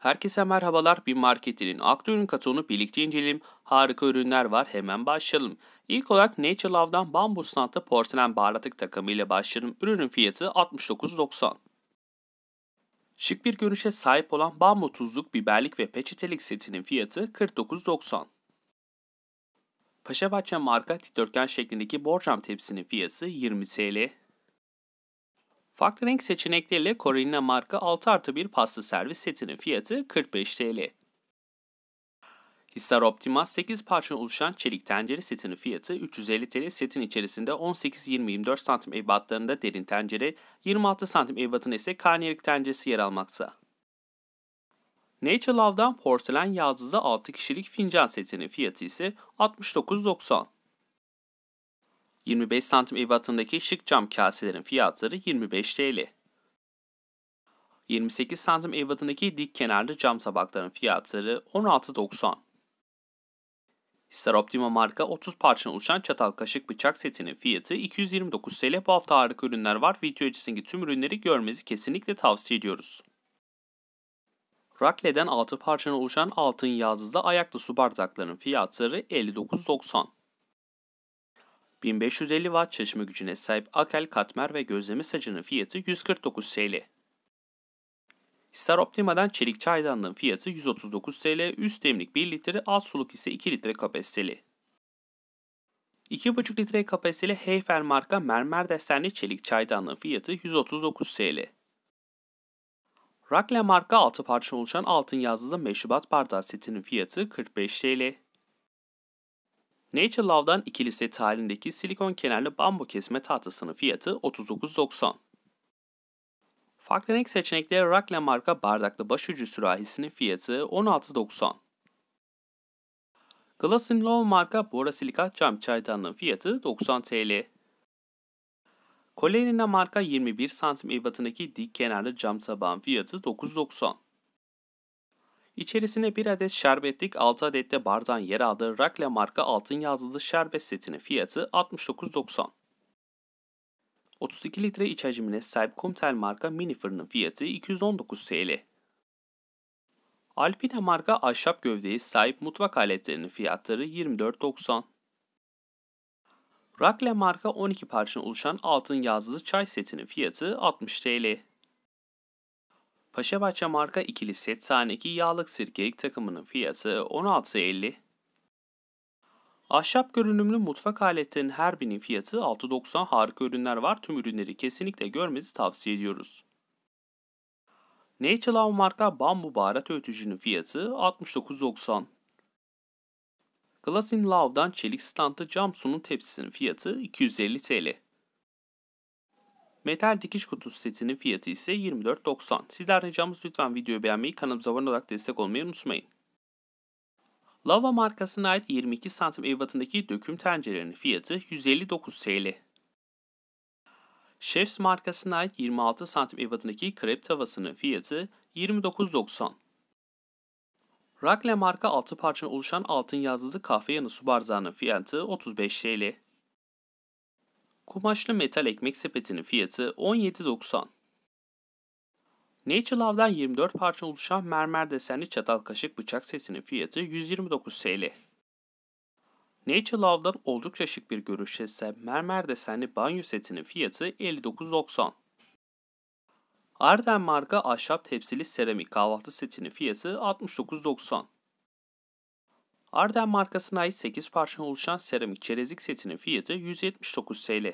Herkese merhabalar. Bir marketinin aklı ürün katonu birlikte inceleyelim. Harika ürünler var. Hemen başlayalım. İlk olarak Nature Love'dan bambu standı porselen bağlatık takımı ile başlayalım. Ürünün fiyatı 69.90. Şık bir görünüşe sahip olan bambu tuzluk, biberlik ve peçetelik setinin fiyatı 49.90. Paşabahçe marka dikdörtgen şeklindeki borcam tepsinin fiyatı 20 TL. Farklı renk seçenekleriyle Corina marka 6 artı 1 pasta servis setinin fiyatı 45 TL. Hisar Optimas 8 parça oluşan çelik tencere setinin fiyatı 350 TL setin içerisinde 18-20-24 cm ebatlarında derin tencere, 26 cm ebatında ise karnelik tenceresi yer almakta. Nature Love'dan porselen yaldızlı 6 kişilik fincan setinin fiyatı ise 69.90. 25 santim ebatındaki şık cam kaselerin fiyatları 25 TL. 28 santim ebatındaki dik kenarlı cam tabakların fiyatları 16.90. Star Optima marka 30 parçadan oluşan çatal kaşık bıçak setinin fiyatı 229 TL. Bu hafta harika ürünler var. Video içindeki tüm ürünleri görmenizi kesinlikle tavsiye ediyoruz. Rakle'den 6 parçadan oluşan altın yaldızlı ayaklı su bardaklarının fiyatları 59.90. 1550 watt çalışma gücüne sahip Akel katmer ve gözleme sacının fiyatı 149 TL. Star Optima'dan çelik çaydanlığın fiyatı 139 TL, üst demlik 1 litre, alt suluk ise 2 litre kapasiteli. 2,5 litre kapasiteli Heyfer marka mermer desenli çelik çaydanlığın fiyatı 139 TL. Rakle marka altı parça oluşan altın yazılı meşrubat bardağı setinin fiyatı 45 TL. Nature Love'dan ikilisi tarihindeki silikon kenarlı bambu kesme tahtasının fiyatı 39.90. Farklı renk seçenekli Rakla marka bardaklı başucu sürahisinin fiyatı 16.90. Glass Love marka borosilikat cam çaydanlığın fiyatı 90 TL. Kolerina marka 21 cm ebatındaki dik kenarlı cam tabağın fiyatı 9.90. İçerisine bir adet şerbetlik 6 adet de bardağın yer aldığı rakle marka altın yazılı şerbet setinin fiyatı 69.90. 32 litre iç hacimine sahip Kumtel marka mini fırının fiyatı 219 TL. Alpine marka ahşap gövdeye sahip mutfak aletlerinin fiyatları 24.90. Rakle marka 12 parçadan oluşan altın yazılı çay setinin fiyatı 60 TL. Paşabahçe marka ikili set sahneki yağlık sirkelik takımının fiyatı 16.50. Ahşap görünümlü mutfak aletlerinin her birinin fiyatı 6.90 harika ürünler var. Tüm ürünleri kesinlikle görmenizi tavsiye ediyoruz. Natural marka bambu baharat öğütücünün fiyatı 69.90. Glass in Love'dan çelik standı cam sunun tepsisinin fiyatı 250 TL. Metal dikiş kutusu setinin fiyatı ise 24.90. Sizler ricamız lütfen videoyu beğenmeyi, kanalımıza abone olarak destek olmayı unutmayın. Lava markasına ait 22 santim ebatındaki döküm tencerenin fiyatı 159 TL. Chefs markasına ait 26 santim ebatındaki krep tavasının fiyatı 29.90. Rakle marka 6 parçadan oluşan altın yazlısı kahve yanı su barzağının fiyatı 35 TL. Kumaşlı metal ekmek sepetinin fiyatı 17.90. Nature Love'dan 24 parça oluşan mermer desenli çatal kaşık bıçak setinin fiyatı 129 TL. Nature Love'dan oldukça şık bir görüş ise mermer desenli banyo setinin fiyatı 59.90. Arden marka ahşap tepsili seramik kahvaltı setinin fiyatı 69.90. Arden markasına ait 8 parçadan oluşan seramik çerezlik setinin fiyatı 179 TL.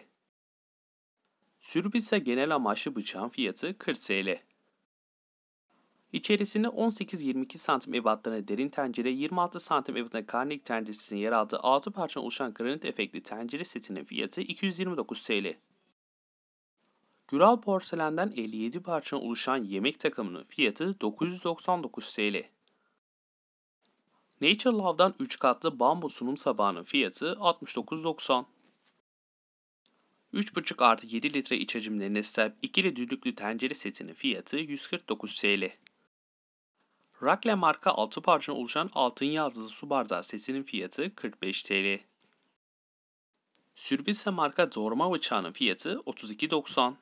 Sürbiza genel amaçlı bıçağın fiyatı 40 TL. İçerisinde 18-22 cm ebatlarına derin tencere, 26 cm ebatına karnik tenceresinin yer aldığı 6 parçadan oluşan granit efektli tencere setinin fiyatı 229 TL. Güral porselenden 57 parçadan oluşan yemek takımının fiyatı 999 TL. Nature Love'dan 3 katlı bambu sunum sabahının fiyatı 69.90. 3,5 artı 7 litre iç hacimlerine sahip ikili düdüklü tencere setinin fiyatı 149 TL. Rakle marka 6 parça oluşan altın yaldızlı su bardağı setinin fiyatı 45 TL. Sürbise marka doğrama bıçağının fiyatı 32.90.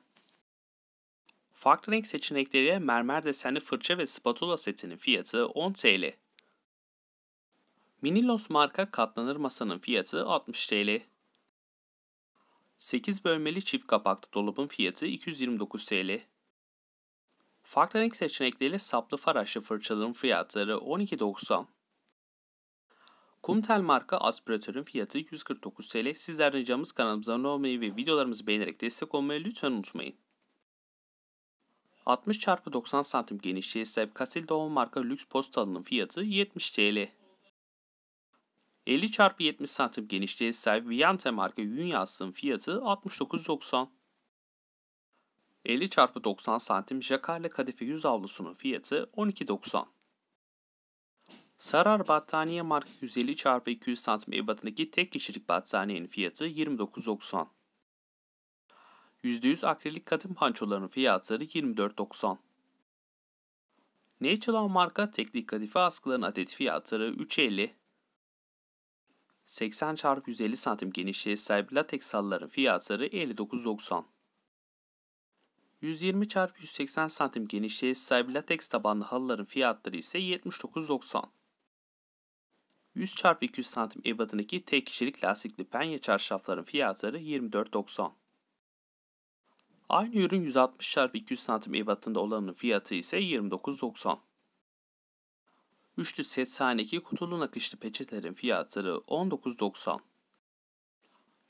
Farklı renk seçenekleriyle mermer desenli fırça ve spatula setinin fiyatı 10 TL. Minilos marka katlanır masanın fiyatı 60 TL. 8 bölmeli çift kapaklı dolabın fiyatı 229 TL. Farklı renk seçenekleriyle saplı faraşlı fırçaların fiyatları 12.90. Kumtel marka aspiratörün fiyatı 149 TL. Sizler ricamız kanalımıza abone olmayı ve videolarımızı beğenerek destek olmayı lütfen unutmayın. 60 x 90 cm genişliği sahip Kasil Doğum marka lüks postalının fiyatı 70 TL. 50 çarpı 70 santim genişliğe sahip Viante marka yün yastığın fiyatı 69.90. 50 çarpı 90 santim jakarla kadife yüz avlusunun fiyatı 12.90. Sarar battaniye marka 150 çarpı 200 santim ebatındaki tek kişilik battaniyenin fiyatı 29.90. %100 akrilik kadın pançolarının fiyatları 24.90. Natural marka teknik kadife askıların adet fiyatları 3.50. 80 çarpı 150 santim genişliğe sahip latex halıların fiyatları 59.90. 120 çarpı 180 santim genişliğe sahip latex tabanlı halıların fiyatları ise 79.90. 100 çarpı 200 santim ebatındaki tek kişilik lastikli penye çarşafların fiyatları 24.90. Aynı ürün 160 çarpı 200 santim ebatında olanın fiyatı ise 29.90. Üçlü set sahneki kutulu nakışlı peçetelerin fiyatları 19.90.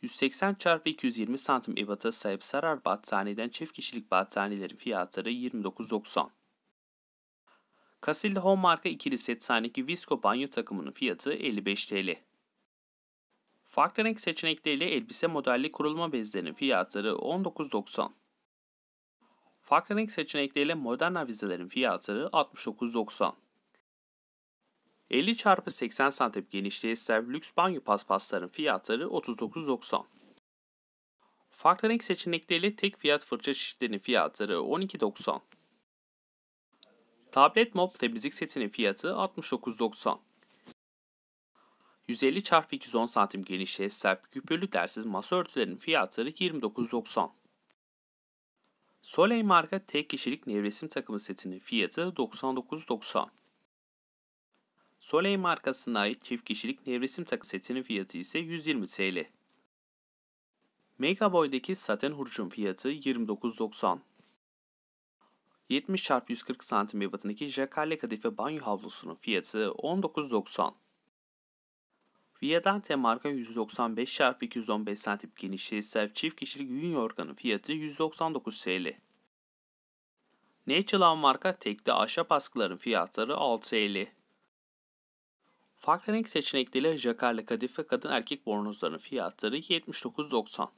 180 x 220 santim evata sahip sarar battaniyeden çift kişilik battaniyelerin fiyatları 29.90. Casilda Home marka ikili set sahneki Visco banyo takımının fiyatı 55 TL. Farklı renk seçenekleriyle elbise modelli kurulma bezlerinin fiyatları 19.90. Farklı renk seçenekleriyle modern avizelerin fiyatları 69.90. 50 x 80 santim genişliğe sahip lüks banyo paspasların fiyatları 39.90. Farklı renk seçenekleriyle tek fiyat fırça çeşitlerinin fiyatları 12.90. Tablet mop temizlik setinin fiyatı 69.90. 150 x 210 santim genişliğe sahip küpürlü dersiz masa örtülerinin fiyatları 29.90. Soleil marka tek kişilik nevresim takımı setinin fiyatı 99.90. Soleil markasına ait çift kişilik nevresim takı setinin fiyatı ise 120 TL. Mega Megaboy'daki saten hurcun fiyatı 29.90. 70 x 140 cm ebatındaki jacarle kadife banyo havlusunun fiyatı 19.90. Viadante marka 195 x 215 cm genişliği sahip çift kişilik yün yorganın fiyatı 199 TL. Natureland marka tekli ahşap askıların fiyatları 6 TL. Farklı renk seçenekleri, jakarlı kadife kadın erkek bornozların fiyatları 79.90.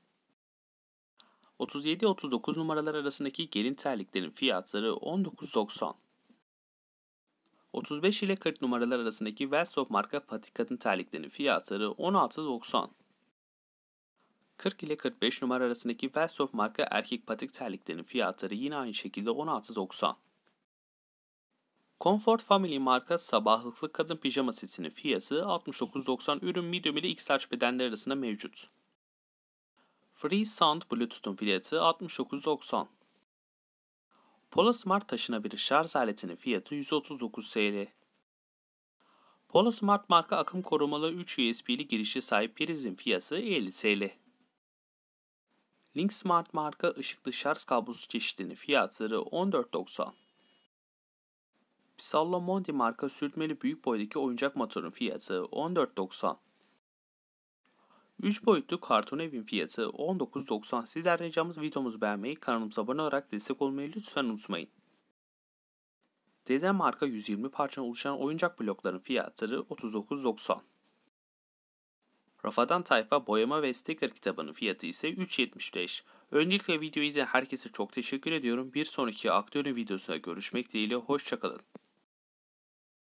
37-39 numaralar arasındaki gelin terliklerin fiyatları 19.90. 35 ile 40 numaralar arasındaki Wellsop marka patik kadın terliklerin fiyatları 16.90. 40 ile 45 numara arasındaki Wellsop marka erkek patik terliklerin fiyatları yine aynı şekilde 16.90. Comfort Family marka sabahlıklı kadın pijama setinin fiyatı 69.90 ürün medium ile XL bedenler arasında mevcut. Free Sound Bluetooth'un fiyatı 69.90. Polo Smart taşına bir şarj aletinin fiyatı 139 TL. Polo Smart marka akım korumalı 3 USB'li girişi sahip prizin fiyatı 50 TL. Link Smart marka ışıklı şarj kablosu çeşitlerinin fiyatları 14.90. Pisallo Monti marka sürtmeli büyük boydaki oyuncak motorun fiyatı 14.90. 3 boyutlu karton evin fiyatı 19.90. Sizler ricamız videomuzu beğenmeyi, kanalımıza abone olarak destek olmayı lütfen unutmayın. Dede marka 120 parçadan oluşan oyuncak blokların fiyatları 39.90. Rafadan Tayfa boyama ve sticker kitabının fiyatı ise 3.75. Öncelikle videoyu izleyen herkese çok teşekkür ediyorum. Bir sonraki aktörün videosuna görüşmek dileğiyle hoşçakalın.